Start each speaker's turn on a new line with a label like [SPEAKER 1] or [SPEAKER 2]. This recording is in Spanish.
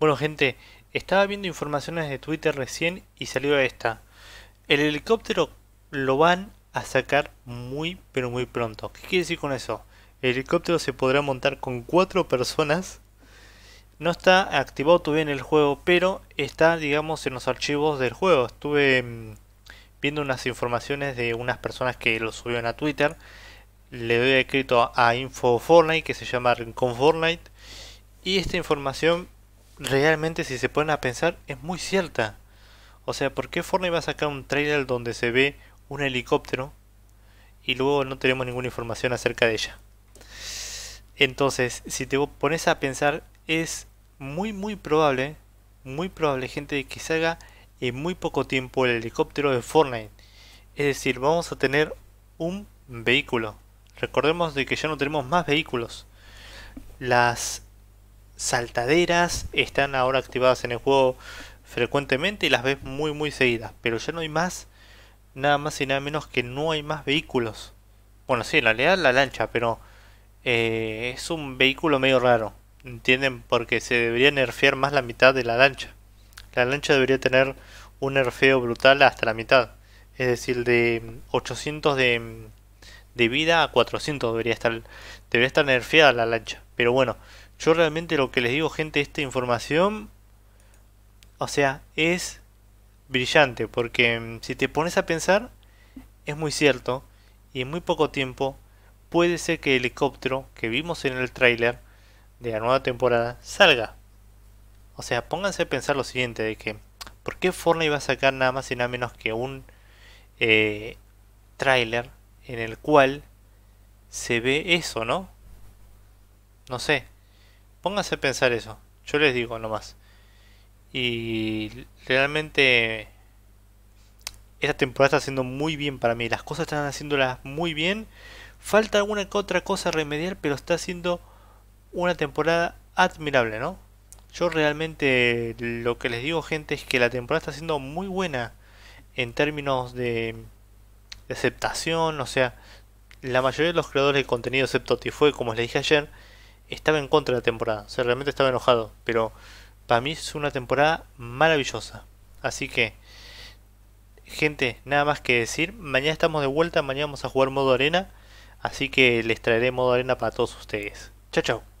[SPEAKER 1] Bueno gente, estaba viendo informaciones de Twitter recién y salió esta. El helicóptero lo van a sacar muy pero muy pronto. ¿Qué quiere decir con eso? El helicóptero se podrá montar con cuatro personas. No está activado todavía en el juego, pero está, digamos, en los archivos del juego. Estuve mm, viendo unas informaciones de unas personas que lo subieron a Twitter. Le doy escrito a Info Fortnite, que se llama Rincón Fortnite. Y esta información realmente si se ponen a pensar es muy cierta. O sea, ¿por qué Fortnite va a sacar un trailer donde se ve un helicóptero y luego no tenemos ninguna información acerca de ella? Entonces, si te pones a pensar, es muy muy probable, muy probable gente que salga en muy poco tiempo el helicóptero de Fortnite. Es decir, vamos a tener un vehículo. Recordemos de que ya no tenemos más vehículos. Las saltaderas están ahora activadas en el juego frecuentemente y las ves muy muy seguidas. Pero ya no hay más, nada más y nada menos que no hay más vehículos. Bueno, sí, en realidad la lancha, pero eh, es un vehículo medio raro. ¿Entienden? Porque se debería nerfear más la mitad de la lancha. La lancha debería tener un nerfeo brutal hasta la mitad. Es decir, de 800 mm, de, mm, de vida a 400 debería estar, debería estar nerfeada la lancha. Pero bueno, yo realmente lo que les digo, gente, esta información, o sea, es brillante, porque mm, si te pones a pensar, es muy cierto, y en muy poco tiempo puede ser que el helicóptero que vimos en el tráiler de la nueva temporada salga. O sea, pónganse a pensar lo siguiente, de que, ¿por qué Fortnite va a sacar nada más y nada menos que un eh, tráiler en el cual se ve eso, ¿no? No sé, Pónganse a pensar eso. Yo les digo nomás. Y realmente esta temporada está haciendo muy bien para mí. Las cosas están haciéndolas muy bien. Falta alguna que otra cosa a remediar, pero está siendo. una temporada admirable, ¿no? Yo realmente lo que les digo, gente, es que la temporada está siendo muy buena en términos de, de aceptación. O sea, la mayoría de los creadores de contenido, excepto Tifue, como les dije ayer, estaba en contra de la temporada, o sea, realmente estaba enojado, pero para mí es una temporada maravillosa. Así que, gente, nada más que decir, mañana estamos de vuelta, mañana vamos a jugar modo arena, así que les traeré modo arena para todos ustedes. Chao, chao.